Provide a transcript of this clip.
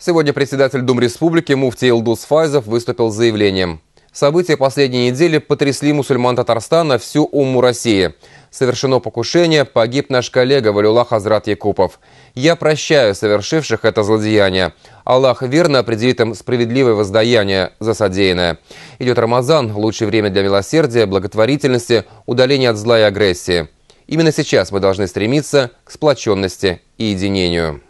Сегодня председатель Дум Республики Муфти Илдус Файзов выступил с заявлением. События последней недели потрясли мусульман Татарстана всю уму России. Совершено покушение, погиб наш коллега Валюла Хазрат Якупов. Я прощаю совершивших это злодеяние. Аллах верно определит им справедливое воздаяние за содеянное. Идет Рамазан, лучшее время для милосердия, благотворительности, удаления от зла и агрессии. Именно сейчас мы должны стремиться к сплоченности и единению.